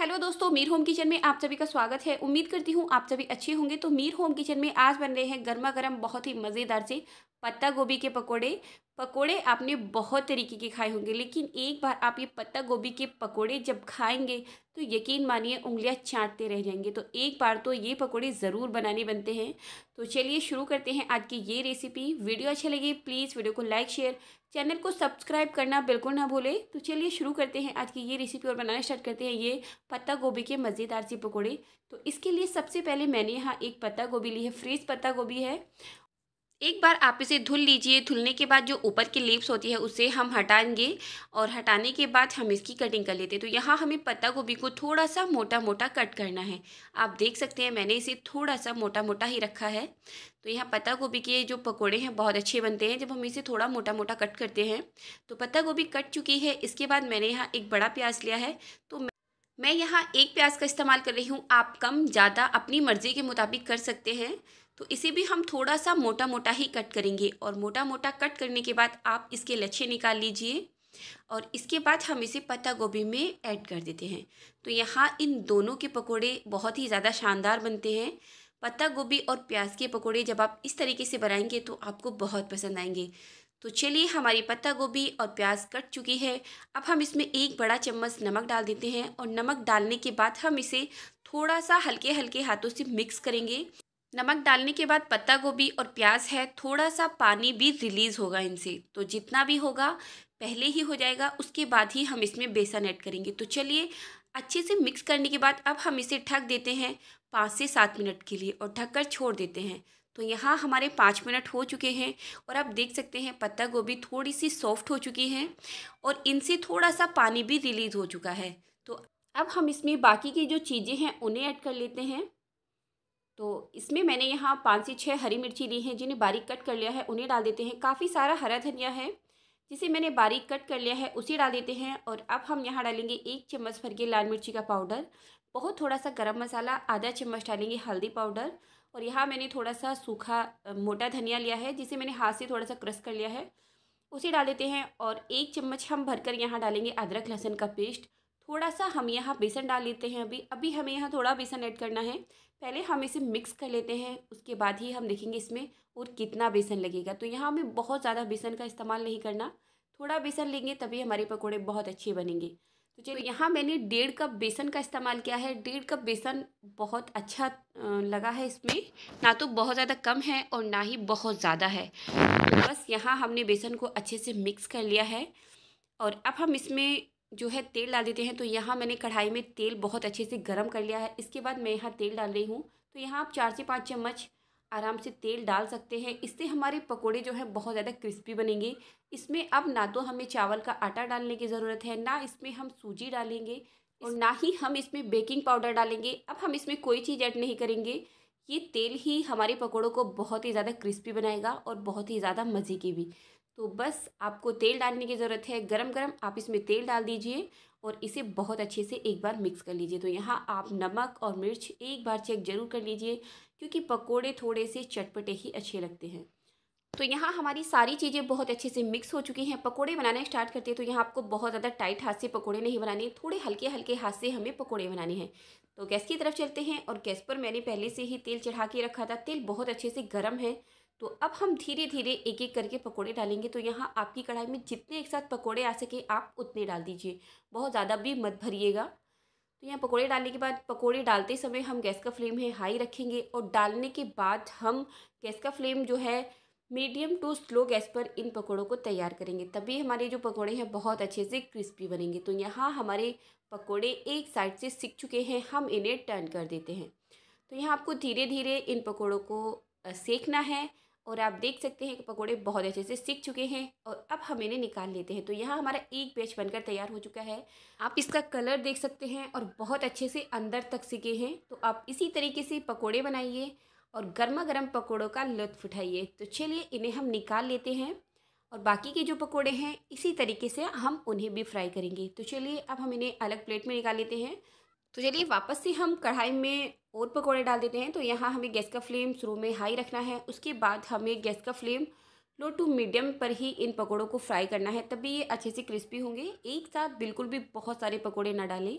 hello दोस्तों Mir home kitchen में आप सभी का स्वागत है उम्मीद करती हूँ आप सभी अच्छे होंगे तो मीर होम किचन में आज बन रहे हैं गर्मा गर्म बहुत ही मज़ेदार से पत्ता गोभी के पकोड़े पकोड़े आपने बहुत तरीके के खाए होंगे लेकिन एक बार आप ये पत्ता गोभी के पकोड़े जब खाएंगे तो यकीन मानिए उंगलियां चाटते रह जाएंगे तो एक बार तो ये पकोड़े ज़रूर बनाने बनते हैं तो चलिए शुरू करते हैं आज की ये रेसिपी वीडियो अच्छी लगे प्लीज़ वीडियो को लाइक शेयर चैनल को सब्सक्राइब करना बिल्कुल ना भूले तो चलिए शुरू करते हैं आज की ये रेसिपी और बनाना स्टार्ट करते हैं ये पत्ता गोभी के मज़ेदार से पकौड़े तो इसके लिए सबसे पहले मैंने यहाँ एक पत्ता गोभी ली है फ्रेश पत्ता गोभी है एक बार आप इसे धुल लीजिए धुलने के बाद जो ऊपर की लीव्स होती है उसे हम हटाएंगे और हटाने के बाद हम इसकी कटिंग कर लेते हैं तो यहाँ हमें पत्ता गोभी को थोड़ा सा मोटा मोटा कट करना है आप देख सकते हैं मैंने इसे थोड़ा सा मोटा मोटा ही रखा है तो यहाँ पत्ता गोभी के जो पकोड़े हैं बहुत अच्छे बनते हैं जब हम इसे थोड़ा मोटा मोटा कट करते हैं तो पत्ता गोभी कट चुकी है इसके बाद मैंने यहाँ एक बड़ा प्याज लिया है तो मैं यहाँ एक प्याज का इस्तेमाल कर रही हूँ आप कम ज़्यादा अपनी मर्ज़ी के मुताबिक कर सकते हैं तो इसे भी हम थोड़ा सा मोटा मोटा ही कट करेंगे और मोटा मोटा कट करने के बाद आप इसके लच्छे निकाल लीजिए और इसके बाद हम इसे पत्ता गोभी में ऐड कर देते हैं तो यहाँ इन दोनों के पकोड़े बहुत ही ज़्यादा शानदार बनते हैं पत्ता गोभी और प्याज के पकोड़े जब आप इस तरीके से बनाएंगे तो आपको बहुत पसंद आएंगे तो चलिए हमारी पत्ता गोभी और प्याज कट चुकी है अब हम इसमें एक बड़ा चम्मच नमक डाल देते हैं और नमक डालने के बाद हम इसे थोड़ा सा हल्के हल्के हाथों से मिक्स करेंगे नमक डालने के बाद पत्ता गोभी और प्याज है थोड़ा सा पानी भी रिलीज़ होगा इनसे तो जितना भी होगा पहले ही हो जाएगा उसके बाद ही हम इसमें बेसन ऐड करेंगे तो चलिए अच्छे से मिक्स करने के बाद अब हम इसे ढक देते हैं पाँच से सात मिनट के लिए और ढककर कर छोड़ देते हैं तो यहाँ हमारे पाँच मिनट हो चुके हैं और आप देख सकते हैं पत्ता गोभी थोड़ी सी सॉफ्ट हो चुकी है और इनसे थोड़ा सा पानी भी रिलीज़ हो चुका है तो अब हम इसमें बाकी की जो चीज़ें हैं उन्हें ऐड कर लेते हैं तो इसमें मैंने यहाँ पाँच से छः हरी मिर्ची ली है जिन्हें बारीक कट कर लिया है उन्हें डाल देते हैं काफ़ी सारा हरा धनिया है जिसे मैंने बारीक कट कर लिया है उसे डाल देते हैं और अब हम यहाँ डालेंगे एक चम्मच भर के लाल मिर्ची का पाउडर बहुत थोड़ा सा गरम मसाला आधा चम्मच डालेंगे हल्दी पाउडर और यहाँ मैंने थोड़ा सा सूखा मोटा धनिया लिया है जिसे मैंने हाथ से थोड़ा सा क्रश कर लिया है उसे डाल देते हैं और एक चम्मच हम भरकर यहाँ डालेंगे अदरक लहसुन का पेस्ट थोड़ा सा हम यहाँ बेसन डाल लेते हैं अभी अभी हमें यहाँ थोड़ा बेसन ऐड करना है पहले हम इसे मिक्स कर लेते हैं उसके बाद ही हम देखेंगे इसमें और कितना बेसन लगेगा तो यहाँ हमें बहुत ज़्यादा बेसन का इस्तेमाल नहीं करना थोड़ा बेसन लेंगे तभी हमारे पकौड़े बहुत अच्छे बनेंगे तो चलिए यहाँ मैंने डेढ़ कप बेसन का इस्तेमाल किया है डेढ़ कप बेसन बहुत अच्छा लगा है इसमें ना तो बहुत ज़्यादा कम है और ना ही बहुत ज़्यादा है तो बस यहाँ हमने बेसन को अच्छे से मिक्स कर लिया है और अब हम इसमें जो है तेल डाल देते हैं तो यहाँ मैंने कढ़ाई में तेल बहुत अच्छे से गर्म कर लिया है इसके बाद मैं यहाँ तेल डाल रही हूँ तो यहाँ आप चार से पाँच चम्मच आराम से तेल डाल सकते हैं इससे हमारे पकोड़े जो हैं बहुत ज़्यादा क्रिस्पी बनेंगे इसमें अब ना तो हमें चावल का आटा डालने की ज़रूरत है ना इसमें हम सूजी डालेंगे और ना ही हम इसमें बेकिंग पाउडर डालेंगे अब हम इसमें कोई चीज़ ऐड नहीं करेंगे ये तेल ही हमारे पकौड़ों को बहुत ही ज़्यादा क्रिस्पी बनाएगा और बहुत ही ज़्यादा मज़े की भी तो बस आपको तेल डालने की ज़रूरत है गरम गरम आप इसमें तेल डाल दीजिए और इसे बहुत अच्छे से एक बार मिक्स कर लीजिए तो यहाँ आप नमक और मिर्च एक बार चेक ज़रूर कर लीजिए क्योंकि पकोड़े थोड़े से चटपटे ही अच्छे लगते हैं तो यहाँ हमारी सारी चीज़ें बहुत अच्छे से मिक्स हो चुकी हैं पकोड़े बनाना स्टार्ट करते हैं तो यहाँ आपको बहुत ज़्यादा टाइट हाथ से पकोड़े नहीं बनाने थोड़े हल्के हल्के हाथ से हमें पकोड़े बनाने हैं तो गैस की तरफ चलते हैं और गैस पर मैंने पहले से ही तेल चढ़ा के रखा था तेल बहुत अच्छे से गर्म है तो अब हम धीरे धीरे एक एक करके पकोड़े डालेंगे तो यहाँ आपकी कढ़ाई में जितने एक साथ पकोड़े आ सके आप उतने डाल दीजिए बहुत ज़्यादा भी मत भरिएगा तो यहाँ पकोड़े डालने के बाद पकोड़े डालते समय हम गैस का फ्लेम है हाई रखेंगे और डालने के बाद हम गैस का फ्लेम जो है मीडियम टू स्लो गैस पर इन पकोड़ों को तैयार करेंगे तभी हमारे जो पकोड़े हैं बहुत अच्छे से क्रिस्पी बनेंगे तो यहाँ हमारे पकोड़े एक साइड से सिक चुके हैं हम इन्हें टर्न कर देते हैं तो यहाँ आपको धीरे धीरे इन पकोड़ों को सेकना है और आप देख सकते हैं कि पकोड़े बहुत अच्छे से सीख चुके हैं और अब हम इन्हें निकाल लेते हैं तो यहाँ हमारा एक पेज बनकर तैयार हो चुका है आप इसका कलर देख सकते हैं और बहुत अच्छे से अंदर तक सीखे हैं तो आप इसी तरीके से पकौड़े बनाइए और गर्मा गर्म पकौड़ों का लुत्फ उठाइए तो चलिए इन्हें हम निकाल लेते हैं और बाकी के जो पकौड़े हैं इसी तरीके से हम उन्हें भी फ्राई करेंगे तो चलिए अब हम इन्हें अलग प्लेट में निकाल लेते हैं तो चलिए वापस से हम कढ़ाई में और पकौड़े डाल देते हैं तो यहाँ हमें गैस का फ्लेम शुरू में हाई रखना है उसके बाद हमें गैस का फ्लेम लो टू मीडियम पर ही इन पकौड़ों को फ्राई करना है तभी ये अच्छे से क्रिस्पी होंगे एक साथ बिल्कुल भी बहुत सारे पकौड़े ना डालें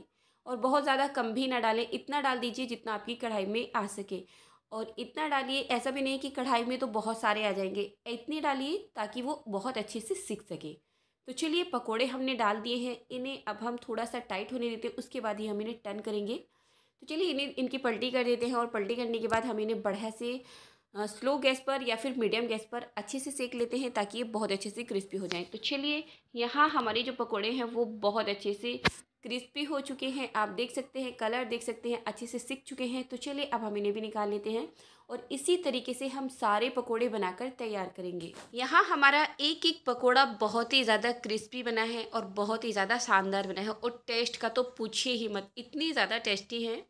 और बहुत ज़्यादा कम भी ना डालें इतना डाल दीजिए जितना आपकी कढ़ाई में आ सके और इतना डालिए ऐसा भी नहीं कि कढ़ाई में तो बहुत सारे आ जाएंगे इतने डालिए ताकि वो बहुत अच्छे से सीख सके तो चलिए पकोड़े हमने डाल दिए हैं इन्हें अब हम थोड़ा सा टाइट होने देते हैं उसके बाद ही हम इन्हें टर्न करेंगे तो चलिए इन्हें इनकी पलटी कर देते हैं और पलटी करने के बाद हम इन्हें बढ़िया से स्लो गैस पर या फिर मीडियम गैस पर अच्छे से सेक लेते हैं ताकि ये बहुत अच्छे से क्रिस्पी हो जाए तो चलिए यहाँ हमारे जो पकौड़े हैं वो बहुत अच्छे से क्रिस्पी हो चुके हैं आप देख सकते हैं कलर देख सकते हैं अच्छे से सीख चुके हैं तो चलिए अब हम इन्हें भी निकाल लेते हैं और इसी तरीके से हम सारे पकोड़े बनाकर तैयार करेंगे यहाँ हमारा एक एक पकोड़ा बहुत ही ज़्यादा क्रिस्पी बना है और बहुत ही ज़्यादा शानदार बना है और टेस्ट का तो पूछिए ही मत इतनी ज़्यादा टेस्टी है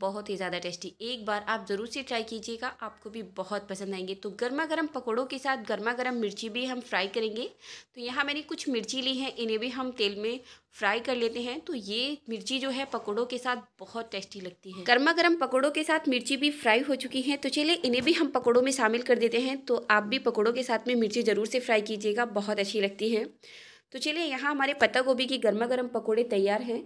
बहुत ही ज़्यादा टेस्टी एक बार आप ज़रूर से ट्राई कीजिएगा आपको भी बहुत पसंद आएंगे तो गर्मा गर्म पकौड़ों के साथ गर्मा गर्म मिर्ची भी हम फ्राई करेंगे तो यहाँ मैंने कुछ मिर्ची ली है इन्हें भी हम तेल में फ्राई कर लेते हैं तो ये मिर्ची जो है पकौड़ों के साथ बहुत टेस्टी लगती है गर्मा गर्म पकौड़ों के साथ मिर्ची भी फ्राई हो चुकी है तो चलिए इन्हें भी हम पकौड़ों में शामिल कर देते हैं तो आप भी पकौड़ों के साथ में मिर्ची ज़रूर से फ्राई कीजिएगा बहुत अच्छी लगती है तो चलिए यहाँ हमारे पत्ता गोभी की गर्मा गर्म पकौड़े तैयार हैं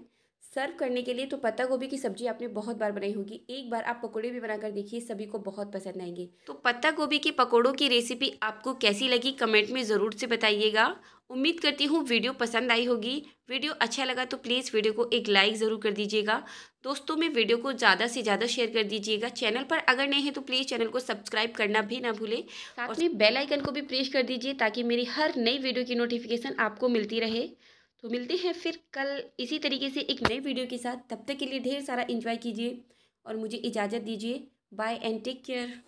सर्व करने के लिए तो पत्ता गोभी की सब्जी आपने बहुत बार बनाई होगी एक बार आप पकोड़े भी बनाकर देखिए सभी को बहुत पसंद आएंगे तो पत्ता गोभी के पकोड़ों की रेसिपी आपको कैसी लगी कमेंट में ज़रूर से बताइएगा उम्मीद करती हूँ वीडियो पसंद आई होगी वीडियो अच्छा लगा तो प्लीज़ वीडियो को एक लाइक ज़रूर कर दीजिएगा दोस्तों में वीडियो को ज़्यादा से ज़्यादा शेयर कर दीजिएगा चैनल पर अगर नए हैं तो प्लीज़ चैनल को सब्सक्राइब करना भी ना भूलें साथ में बेल आइकन को भी प्रेस कर दीजिए ताकि मेरी हर नई वीडियो की नोटिफिकेशन आपको मिलती रहे तो मिलते हैं फिर कल इसी तरीके से एक नए वीडियो के साथ तब तक के लिए ढेर सारा इन्जॉय कीजिए और मुझे इजाज़त दीजिए बाय एंड टेक केयर